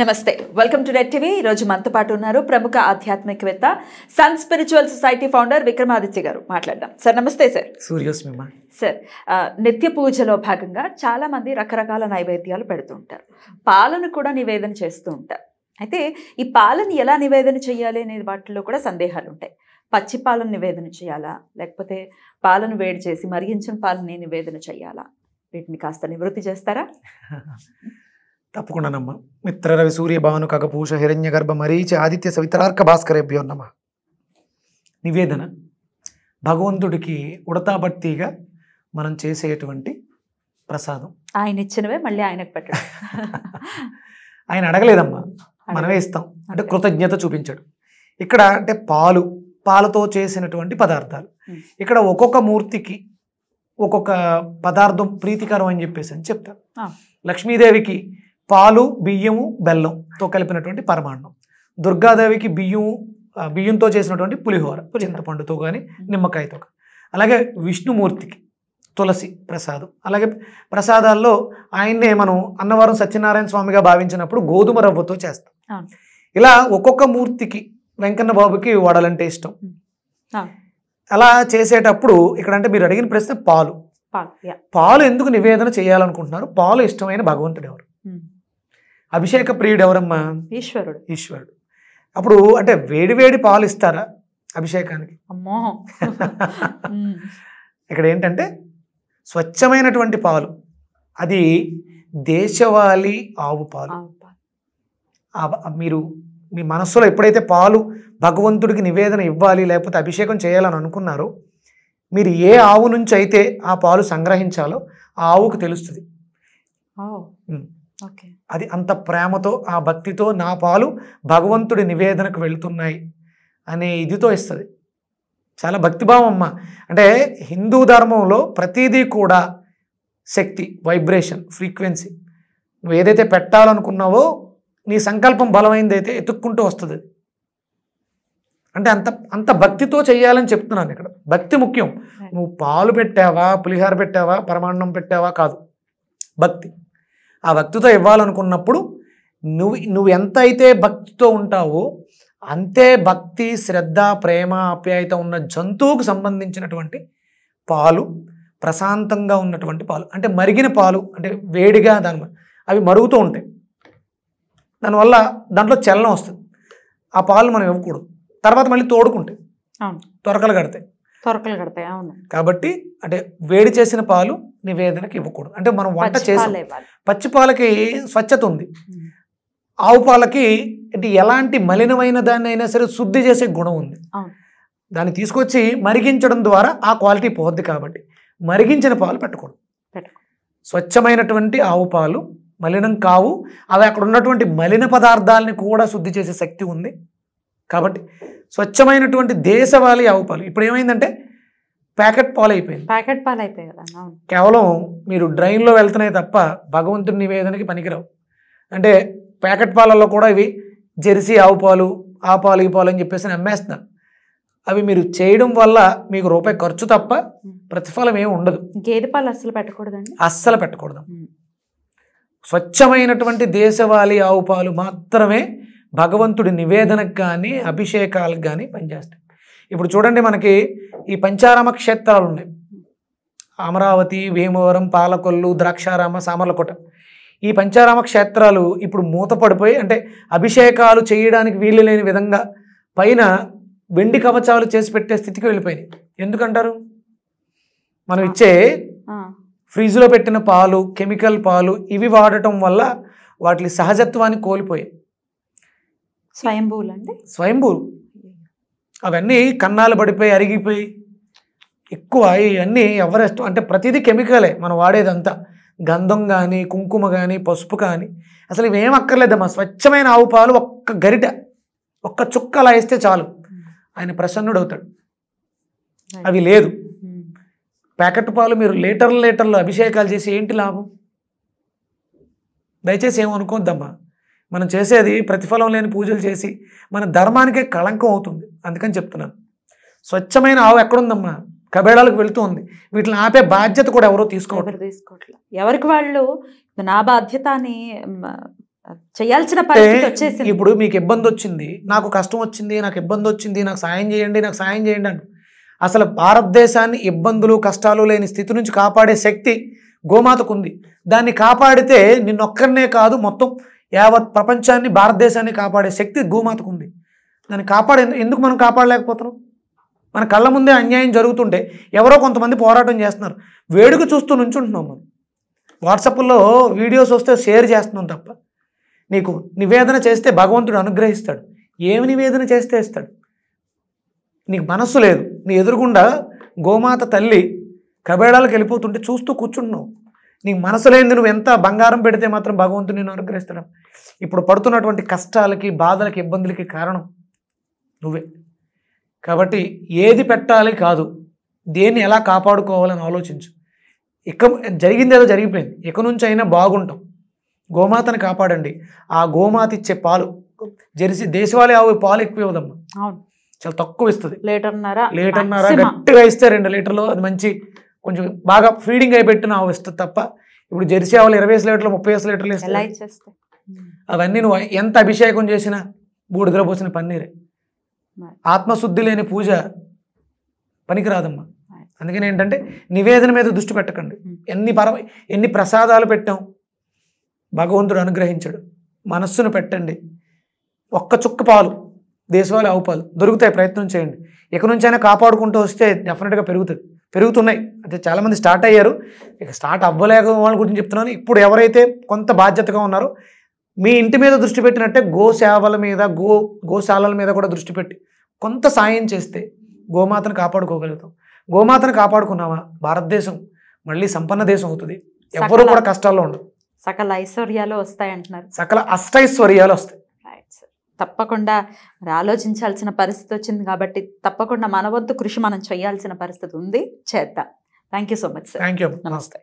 నమస్తే welcome to net TV ఈరోజు మనతో పాటు ఉన్నారు ప్రముఖ ఆధ్యాత్మికవేత్త Sun Spiritual Society founder Vikramaditya గారు మాట్లాడదాం సార్ నమస్తే సార్ సూర్యోస్మి సార్ నిత్య పూజలో భాగంగా చాలామంది రకరకాల నైవేద్యాలు పెడుతూ ఉంటారు పాలను కూడా నివేదన చేస్తూ ఉంటారు అయితే ఈ పాలను ఎలా నివేదన చేయాలి అనే వాటిలో కూడా సందేహాలు ఉంటాయి పచ్చి పాలను నివేదన చేయాలా లేకపోతే పాలను వేడి చేసి మరిగించిన పాలని నివేదన చేయాలా వీటిని కాస్త నివృత్తి చేస్తారా తప్పకుండానమ్మా మిత్రరవి సూర్యభాను కగపూష హిరణ్య గర్భ మరీచి ఆదిత్య సవితరార్క భాస్కరేభ్యో నమ నివేదన భగవంతుడికి ఉడతాభక్తిగా మనం చేసేటువంటి ప్రసాదం ఆయన ఇచ్చినవే మళ్ళీ ఆయనకు పెట్ట ఆయన అడగలేదమ్మా మనమే ఇస్తాం అంటే కృతజ్ఞత చూపించాడు ఇక్కడ అంటే పాలు పాలతో చేసినటువంటి పదార్థాలు ఇక్కడ ఒక్కొక్క మూర్తికి ఒక్కొక్క పదార్థం ప్రీతికరం అని చెప్పేసి అని చెప్తారు లక్ష్మీదేవికి పాలు బియ్యము బెల్లంతో కలిపినటువంటి పరమాన్నం దుర్గాదేవికి బియ్యం బియ్యంతో చేసినటువంటి పులిహోర చింతపండుతో కానీ నిమ్మకాయతో అలాగే విష్ణుమూర్తికి తులసి ప్రసాదం అలాగే ప్రసాదాల్లో ఆయన్నే మనం అన్నవరం సత్యనారాయణ స్వామిగా భావించినప్పుడు గోధుమ రవ్వతో చేస్తాం ఇలా ఒక్కొక్క మూర్తికి వెంకన్న బాబుకి వడలంటే ఇష్టం అలా చేసేటప్పుడు ఇక్కడ అంటే మీరు అడిగిన ప్రశ్న పాలు పాలు ఎందుకు నివేదన చేయాలనుకుంటున్నారు పాలు ఇష్టమైన భగవంతుడు ఎవరు అభిషేక ప్రియుడు ఎవరమ్మా ఈశ్వరుడు ఈశ్వరుడు అప్పుడు అంటే వేడివేడి పాలు ఇస్తారా అభిషేకానికి అమ్మో ఇక్కడ ఏంటంటే స్వచ్ఛమైనటువంటి పాలు అది దేశవాళీ ఆవు పాలు మీరు మీ మనస్సులో ఎప్పుడైతే పాలు భగవంతుడికి నివేదన ఇవ్వాలి లేకపోతే అభిషేకం చేయాలని అనుకున్నారో మీరు ఏ ఆవు నుంచి అయితే ఆ పాలు సంగ్రహించాలో ఆ ఆవుకు తెలుస్తుంది ఓకే అది అంత ప్రేమతో ఆ భక్తితో నా పాలు భగవంతుడి నివేదనకు వెళుతున్నాయి అనే ఇదితో ఇస్తుంది చాలా భక్తిభావం అమ్మ అంటే హిందూ ధర్మంలో ప్రతిదీ కూడా శక్తి వైబ్రేషన్ ఫ్రీక్వెన్సీ నువ్వు ఏదైతే పెట్టాలనుకున్నావో నీ సంకల్పం అయితే ఎతుక్కుంటూ వస్తుంది అంటే అంత అంత భక్తితో చేయాలని చెప్తున్నాను ఇక్కడ భక్తి ముఖ్యం నువ్వు పాలు పెట్టావా పులిహార పెట్టావా పరమాన్నం పెట్టావా కాదు భక్తి ఆ భక్తితో ఇవ్వాలనుకున్నప్పుడు నువ్వు నువ్వు ఎంత అయితే భక్తితో ఉంటావో అంతే భక్తి శ్రద్ధ ప్రేమ ఆప్యాయత ఉన్న జంతువుకు సంబంధించినటువంటి పాలు ప్రశాంతంగా ఉన్నటువంటి పాలు అంటే మరిగిన పాలు అంటే వేడిగా దాని అవి మరుగుతూ ఉంటాయి దానివల్ల దాంట్లో చలనం వస్తుంది ఆ పాలు మనం ఇవ్వకూడదు తర్వాత మళ్ళీ తోడుకుంటాయి త్వరకలు కడతాయి త్వరకలు కడతాయి కాబట్టి అంటే వేడి చేసిన పాలు నివేదనకి ఇవ్వకూడదు అంటే మనం వంట చేసి పచ్చిపాలకి స్వచ్ఛత ఉంది ఆవు పాలకి అంటే ఎలాంటి మలినమైన దాన్ని అయినా సరే శుద్ధి చేసే గుణం ఉంది దాన్ని తీసుకొచ్చి మరిగించడం ద్వారా ఆ క్వాలిటీ పోద్ది కాబట్టి మరిగించిన పాలు పెట్టకూడదు స్వచ్ఛమైనటువంటి ఆవు పాలు మలినం కావు అవి అక్కడ ఉన్నటువంటి మలిన పదార్థాలని కూడా శుద్ధి చేసే శక్తి ఉంది కాబట్టి స్వచ్ఛమైనటువంటి దేశవాళీ ఆవు పాలు ఇప్పుడు ఏమైందంటే ప్యాకెట్ పాలు అయిపోయింది ప్యాకెట్ పాలు అయిపోయాయి కదా కేవలం మీరు డ్రైన్లో వెళ్తున్నాయి తప్ప భగవంతుడి నివేదనకి పనికిరావు అంటే ప్యాకెట్ పాలల్లో కూడా ఇవి జెర్సీ ఆవు పాలు ఆ పాలు ఈ పాలు అని చెప్పేసి అమ్మేస్తున్నారు అవి మీరు చేయడం వల్ల మీకు రూపాయి ఖర్చు తప్ప ప్రతిఫలం ఏమి ఉండదు గేదె పాలు అస్సలు పెట్టకూడదండి అస్సలు పెట్టకూడదు స్వచ్ఛమైనటువంటి దేశవాళీ ఆవు పాలు మాత్రమే భగవంతుడి నివేదనకు కానీ అభిషేకాలకు కానీ పనిచేస్తాయి ఇప్పుడు చూడండి మనకి ఈ పంచారామ క్షేత్రాలు ఉన్నాయి అమరావతి వేమవరం పాలకొల్లు ద్రాక్షారామ సామర్లకోట ఈ పంచారామ క్షేత్రాలు ఇప్పుడు మూతపడిపోయి అంటే అభిషేకాలు చేయడానికి వీలు లేని విధంగా పైన వెండి కవచాలు చేసి పెట్టే స్థితికి వెళ్ళిపోయినాయి ఎందుకంటారు మనం ఇచ్చే ఫ్రిడ్జ్లో పెట్టిన పాలు కెమికల్ పాలు ఇవి వాడటం వల్ల వాటి సహజత్వాన్ని కోల్పోయాయి స్వయంభూలు అంటే స్వయంభూలు అవన్నీ కన్నాలు పడిపోయి అరిగిపోయి ఎక్కువ ఇవన్నీ ఎవరెస్ట్ అంటే ప్రతిదీ కెమికలే మనం వాడేదంతా గంధం కానీ కుంకుమ కానీ పసుపు కానీ అసలు ఇవేం అక్కర్లేదమ్మా స్వచ్ఛమైన ఆవు పాలు ఒక్క గరిట ఒక్క చుక్క అలా వేస్తే చాలు ఆయన ప్రసన్నుడు అవుతాడు అవి లేదు ప్యాకెట్ పాలు మీరు లీటర్ల లీటర్లు అభిషేకాలు చేసి ఏంటి లాభం దయచేసి ఏమనుకోద్దమ్మా మనం చేసేది ప్రతిఫలం లేని పూజలు చేసి మన ధర్మానికే కళంకం అవుతుంది అందుకని చెప్తున్నాను స్వచ్ఛమైన ఆవు ఎక్కడుందమ్మా కబేడాలకు వెళుతూ ఉంది వీటిని ఆపే బాధ్యత కూడా ఎవరో తీసుకోవట్లేదు తీసుకోవట్లేదు ఎవరికి వాళ్ళు నా బాధ్యత అని చేయాల్సిన పరిస్థితి వచ్చేసింది ఇప్పుడు మీకు ఇబ్బంది వచ్చింది నాకు కష్టం వచ్చింది నాకు ఇబ్బంది వచ్చింది నాకు సాయం చేయండి నాకు సాయం చేయండి అని అసలు భారతదేశాన్ని ఇబ్బందులు కష్టాలు లేని స్థితి నుంచి కాపాడే శక్తి గోమాతకు ఉంది దాన్ని కాపాడితే నిన్నొక్కరినే కాదు మొత్తం యావత్ ప్రపంచాన్ని భారతదేశాన్ని కాపాడే శక్తి గోమాతకు ఉంది దాన్ని కాపాడే ఎందుకు మనం కాపాడలేకపోతున్నాం మన కళ్ళ ముందే అన్యాయం జరుగుతుంటే ఎవరో కొంతమంది పోరాటం చేస్తున్నారు వేడుక చూస్తూ ఉంటున్నాం మనం వాట్సాప్లో వీడియోస్ వస్తే షేర్ చేస్తున్నాం తప్ప నీకు నివేదన చేస్తే భగవంతుడు అనుగ్రహిస్తాడు ఏమి నివేదన చేస్తే ఇస్తాడు నీకు మనస్సు లేదు నీ ఎదురుగుండా గోమాత తల్లి కబేడాలకు వెళ్ళిపోతుంటే చూస్తూ కూర్చుంటున్నావు నీకు మనసు నువ్వు ఎంత బంగారం పెడితే మాత్రం భగవంతుని నేను అనుగ్రహిస్తాడు ఇప్పుడు పడుతున్నటువంటి కష్టాలకి బాధలకి ఇబ్బందులకి కారణం నువ్వే కాబట్టి ఏది పెట్టాలి కాదు దేన్ని ఎలా కాపాడుకోవాలని ఆలోచించు ఇక జరిగింది ఏదో జరిగిపోయింది ఇక నుంచి అయినా బాగుంటాం గోమాతను కాపాడండి ఆ గోమాత ఇచ్చే పాలు జెర్సీ దేశవాళీ ఆవు పాలు ఎక్కువ ఇవ్వదమ్మా చాలా తక్కువ ఇస్తుంది లీటర్ లీటర్ గట్టిగా ఇస్తే రెండు లీటర్లు అది మంచి కొంచెం బాగా ఫీడింగ్ అయి పెట్టిన ఇస్తుంది తప్ప ఇప్పుడు జెర్సీ ఆవులు ఇరవై వేసు లీటర్లు ముప్పై వేసు లీటర్లు అవన్నీ నువ్వు ఎంత అభిషేకం చేసినా బూడిదలో పోసిన పన్నీరే ఆత్మశుద్ధి లేని పూజ పనికిరాదమ్మా అందుకని ఏంటంటే నివేదన మీద దృష్టి పెట్టకండి hmm. ఎన్ని పర ఎన్ని ప్రసాదాలు పెట్టాం భగవంతుడు అనుగ్రహించాడు మనస్సును పెట్టండి ఒక్క చుక్క పాలు దేశవాళి ఆవు పాలు దొరుకుతాయి ప్రయత్నం చేయండి ఎక్కడి నుంచైనా కాపాడుకుంటూ వస్తే డెఫినెట్గా పెరుగుతుంది పెరుగుతున్నాయి అంటే చాలామంది స్టార్ట్ అయ్యారు ఇక స్టార్ట్ అవ్వలేక వాళ్ళ గురించి చెప్తున్నాను ఇప్పుడు ఎవరైతే కొంత బాధ్యతగా ఉన్నారో మీ ఇంటి మీద దృష్టి పెట్టినట్టే గోసేవల మీద గో గోశాలల మీద కూడా దృష్టి పెట్టి కొంత సాయం చేస్తే గోమాతను కాపాడుకోగలుగుతాం గోమాతను కాపాడుకున్నావా భారతదేశం మళ్ళీ సంపన్న దేశం అవుతుంది ఎవరు కూడా కష్టాల్లో ఉండదు సకల ఐశ్వర్యాలు వస్తాయి అంటున్నారు సకల అష్టైశ్వర్యాలు వస్తాయి తప్పకుండా మరి ఆలోచించాల్సిన పరిస్థితి వచ్చింది కాబట్టి తప్పకుండా మన వంతు కృషి మనం చేయాల్సిన పరిస్థితి ఉంది చేద్దాం thank you so much sir thank you నమస్తే